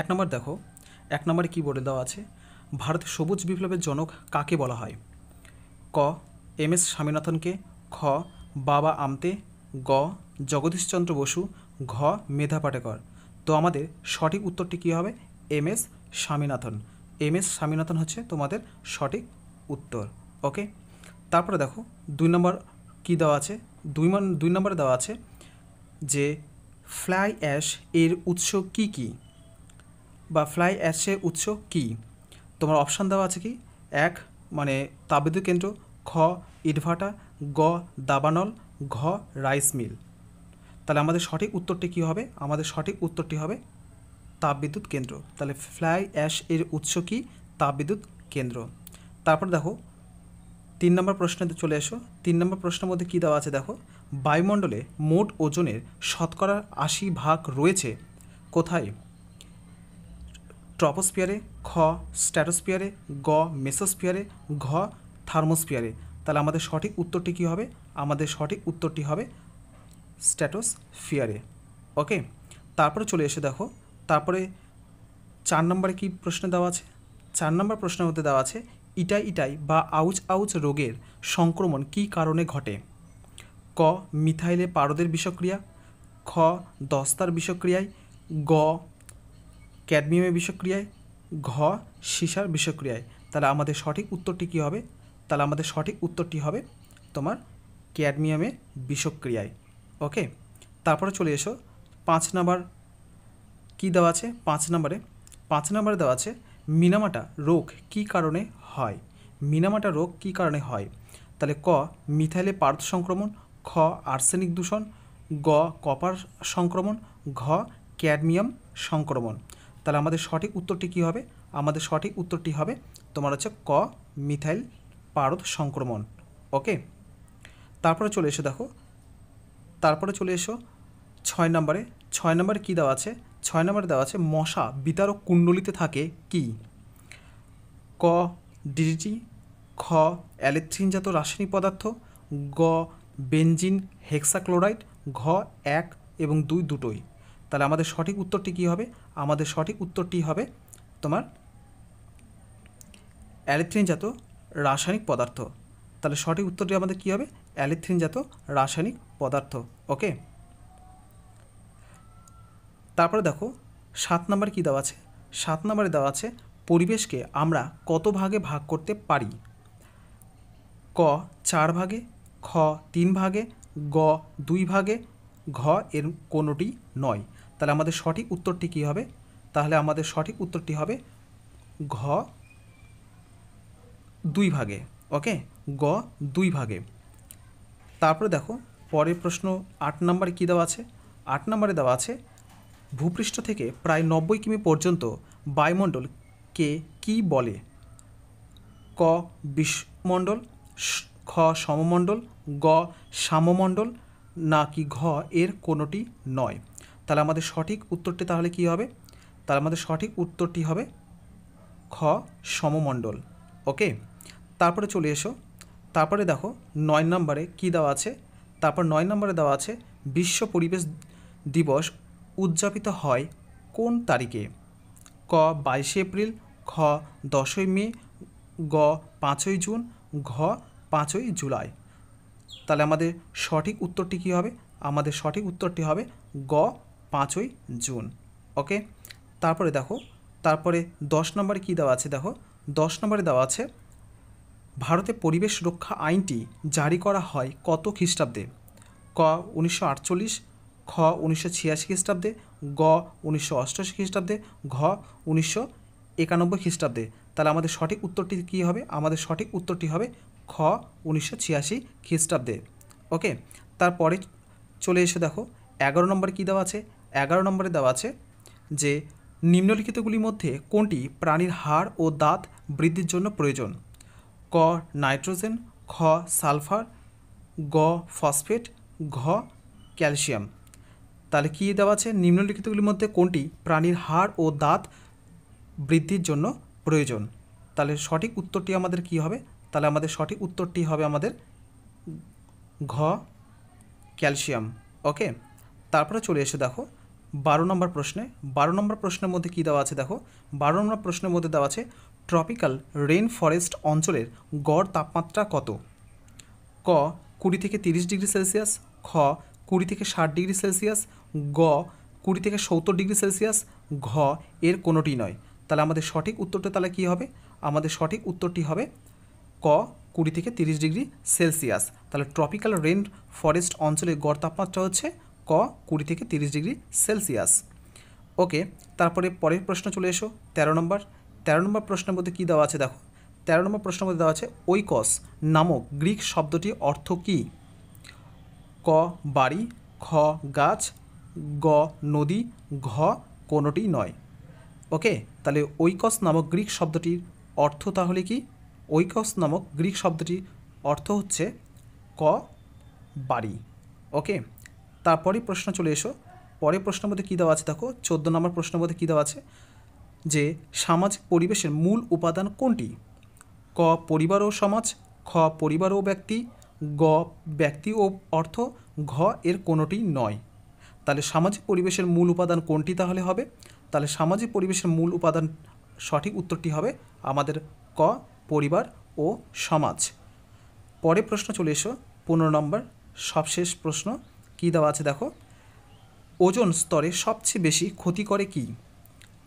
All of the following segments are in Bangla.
এক নম্বর দেখো এক নম্বরে কী বলে দেওয়া আছে ভারত সবুজ বিপ্লবের জনক কাকে বলা হয় ক এম এস স্বামীনাথনকে খ বাবা আমতে গ জগদীশচন্দ্র বসু ঘ মেধা পাটেকর তো আমাদের সঠিক উত্তরটি কী হবে M S Swaminathan M S Swaminathan হচ্ছে তোমাদের সঠিক উত্তর ওকে তারপরে দেখো দুই নম্বর কী দেওয়া আছে দুই দুই নম্বরে দেওয়া আছে যে ফ্লাই অ্যাশ এর উৎস কী কী বা ফ্লাই অ্যাশের উৎস কী তোমার অপশান দেওয়া আছে কি এক মানে তাপবিদ্যুৎ কেন্দ্র খ ইটভাটা গ দাবানল ঘ রাইস মিল তাহলে আমাদের সঠিক উত্তরটি কী হবে আমাদের সঠিক উত্তরটি হবে তাপবিদ্যুৎ কেন্দ্র তাহলে ফ্লাই অ্যাশ এর উৎস কি তাপবিদ্যুৎ কেন্দ্র তারপর দেখো তিন নম্বর প্রশ্নে চলে এসো তিন নম্বর প্রশ্নের মধ্যে কী দেওয়া আছে দেখো বায়ুমণ্ডলে মোট ওজনের শতকরা আশি ভাগ রয়েছে কোথায় ট্রপোস্পিয়ারে খ স্ট্যাটোস্পিয়ারে গ মেসোস্পিয়ারে ঘ থার্মোস্পিয়ারে তাহলে আমাদের সঠিক উত্তরটি কী হবে আমাদের সঠিক উত্তরটি হবে স্ট্যাটোসফিয়ারে ওকে তারপরে চলে এসে দেখো তারপরে চার নম্বরে কি প্রশ্ন দেওয়া আছে চার নম্বর প্রশ্নের মধ্যে দেওয়া আছে ইটাই ইটাই বা আউচ আউচ রোগের সংক্রমণ কি কারণে ঘটে ক মিথাইলে পারদের বিষক্রিয়া খ দস্তার বিষক্রিয়ায় গ ক্যাডমিয়ামের বিষক্রিয়ায় ঘ সীসার বিষক্রিয়ায় তাহলে আমাদের সঠিক উত্তরটি কী হবে তাহলে আমাদের সঠিক উত্তরটি হবে তোমার ক্যাডমিয়ামের বিষক্রিয়ায় ওকে তারপরে চলে এসো পাঁচ নাম্বার কি দেওয়া আছে পাঁচ নাম্বারে পাঁচ নাম্বারে দেওয়া আছে মিনামাটা রোগ কি কারণে হয় মিনামাটা রোগ কি কারণে হয় তাহলে ক মিথাইলে পার্থ সংক্রমণ খ আর্সেনিক দূষণ গ কপার সংক্রমণ ঘ ক্যাডমিয়াম সংক্রমণ তাহলে আমাদের সঠিক উত্তরটি কি হবে আমাদের সঠিক উত্তরটি হবে তোমার হচ্ছে ক মিথাইল পারদ সংক্রমণ ওকে তারপরে চলে এসো দেখো তারপরে চলে এসো ছয় নম্বরে ছয় নম্বরে কী দেওয়া আছে ছয় নম্বরে দেওয়া আছে মশা বিতারক কুণ্ডলিতে থাকে কি ক ডিজিটি খ অ্যালেথ্রিনজাত রাসায়নিক পদার্থ গ বেনজিন হেক্সাক্লোরাইড ঘ এক এবং দুই দুটোই তাহলে আমাদের সঠিক উত্তরটি কি হবে আমাদের সঠিক উত্তরটি হবে তোমার অ্যালিথ্রিনজাত রাসায়নিক পদার্থ তাহলে সঠিক উত্তরটি আমাদের কি হবে অ্যালিথ্রিনজাত রাসায়নিক পদার্থ ওকে তারপরে দেখো সাত নাম্বার কি দেওয়া আছে সাত নম্বরে দেওয়া আছে পরিবেশকে আমরা কত ভাগে ভাগ করতে পারি ক চার ভাগে খ তিন ভাগে গ দুই ভাগে ঘ এর কোনোটি নয় তাহলে আমাদের সঠিক উত্তরটি কী হবে তাহলে আমাদের সঠিক উত্তরটি হবে ঘ দুই ভাগে ওকে গ দুই ভাগে তারপরে দেখো পরের প্রশ্ন আট নম্বরে কী দেওয়া আছে আট নম্বরে দেওয়া আছে ভূপৃষ্ঠ থেকে প্রায় নব্বই কিমি পর্যন্ত বায়ুমণ্ডলকে কি বলে ক বিষমণ্ডল খ সমমণ্ডল গ সাম্যমণ্ডল না কি ঘ এর কোনোটি নয় তাহলে আমাদের সঠিক উত্তরটি তাহলে কি হবে তাহলে আমাদের সঠিক উত্তরটি হবে খ সমমণ্ডল ওকে তারপরে চলে এসো তারপরে দেখো নয় নম্বরে কি দেওয়া আছে তারপর নয় নম্বরে দেওয়া আছে বিশ্ব পরিবেশ দিবস উদযাপিত হয় কোন তারিখে ক বাইশে এপ্রিল খ দশই মে গ পাঁচই জুন ঘ পাঁচই জুলাই তাহলে আমাদের সঠিক উত্তরটি কী হবে আমাদের সঠিক উত্তরটি হবে গ পাঁচই জুন ওকে তারপরে দেখো তারপরে দশ নম্বরে কী দেওয়া আছে দেখো দশ নম্বরে দেওয়া আছে ভারতে পরিবেশ রক্ষা আইনটি জারি করা হয় কত খ্রিস্টাব্দে ক উনিশশো আটচল্লিশ খ উনিশশো ছিয়াশি খ্রিস্টাব্দে গ উনিশশো অষ্টআশি খ্রিস্টাব্দে ঘ উনিশশো একানব্বই খ্রিস্টাব্দে তাহলে আমাদের সঠিক উত্তরটি কী হবে আমাদের সঠিক উত্তরটি হবে খ উনিশশো ছিয়াশি খ্রিস্টাব্দে ওকে তারপরে চলে এসে দেখো এগারো নম্বরে কী দেওয়া আছে এগারো নম্বরে দেওয়া আছে যে নিম্নলিখিতগুলির মধ্যে কোনটি প্রাণীর হাড় ও দাঁত বৃদ্ধির জন্য প্রয়োজন ক নাইট্রোজেন খ সালফার গ ফসফেট ঘ ক্যালসিয়াম তাহলে কী দেওয়া আছে নিম্নলিখিতগুলির মধ্যে কোনটি প্রাণীর হাড় ও দাঁত বৃদ্ধির জন্য প্রয়োজন তাহলে সঠিক উত্তরটি আমাদের কি হবে তাহলে আমাদের সঠিক উত্তরটি হবে আমাদের ঘ ক্যালসিয়াম ওকে তারপরে চলে এসে দেখো বারো নম্বর প্রশ্নে বারো নম্বর প্রশ্নের মধ্যে কী দেওয়া আছে দেখো বারো নম্বর প্রশ্নের মধ্যে দেওয়া আছে ট্রপিক্যাল রেন ফরেস্ট অঞ্চলের গড় তাপমাত্রা কত ক কুড়ি থেকে তিরিশ ডিগ্রি সেলসিয়াস খ কুড়ি থেকে ষাট ডিগ্রি সেলসিয়াস গ কুড়ি থেকে সত্তর ডিগ্রি সেলসিয়াস ঘ এর কোনোটি নয় তাহলে আমাদের সঠিক উত্তরটা তাহলে কী হবে আমাদের সঠিক উত্তরটি হবে ক কুড়ি থেকে তিরিশ ডিগ্রি সেলসিয়াস তাহলে ট্রপিক্যাল রেন ফরেস্ট অঞ্চলের গড় তাপমাত্রা হচ্ছে ক কুড়ি থেকে তিরিশ ডিগ্রি সেলসিয়াস ওকে তারপরে পরের প্রশ্ন চলে এসো তেরো নম্বর তেরো নম্বর প্রশ্নের মধ্যে কী দেওয়া আছে দেখো তেরো নম্বর প্রশ্নের মধ্যে দেওয়া আছে ঐকস নামক গ্রিক শব্দটির অর্থ কী ক বাড়ি খ গাছ গ নদী ঘ কোনোটি নয় ওকে তাহলে ঐকস নামক গ্রিক শব্দটির অর্থ তাহলে কি ঐকস নামক গ্রিক শব্দটির অর্থ হচ্ছে ক বাড়ি ওকে তারপরেই প্রশ্ন চলে এসো পরে প্রশ্ন মধ্যে কী দেওয়া আছে দেখো চোদ্দ নম্বর প্রশ্ন মধ্যে কী দেওয়া আছে যে সামাজিক পরিবেশের মূল উপাদান কোনটি ক পরিবার ও সমাজ খ পরিবার ও ব্যক্তি গ ব্যক্তি ও অর্থ ঘ এর কোনোটি নয় তাহলে সামাজিক পরিবেশের মূল উপাদান কোনটি তাহলে হবে তাহলে সামাজিক পরিবেশের মূল উপাদান সঠিক উত্তরটি হবে আমাদের ক পরিবার ও সমাজ পরে প্রশ্ন চলে এসো পনেরো নম্বর সবশেষ প্রশ্ন কি দেওয়া আছে দেখো ওজন স্তরে সবচেয়ে বেশি ক্ষতি করে কি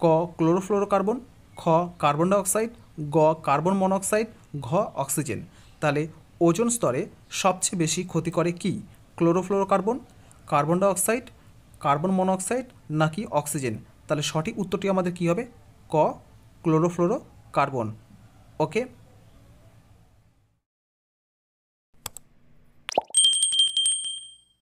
ক ক্লোরোফ্লোরোকার্বন খ কার্বন ডাইঅক্সাইড গ কার্বন মনোক্সাইড ঘ অক্সিজেন তাহলে ওজন স্তরে সবচেয়ে বেশি ক্ষতি করে কি chlorofluorocarbon carbon dioxide carbon monoxide নাকি অক্সিজেন তাহলে সঠিক উত্তরটি আমাদের কি হবে ক ক্লোরোফ্লোরোকার্বন ওকে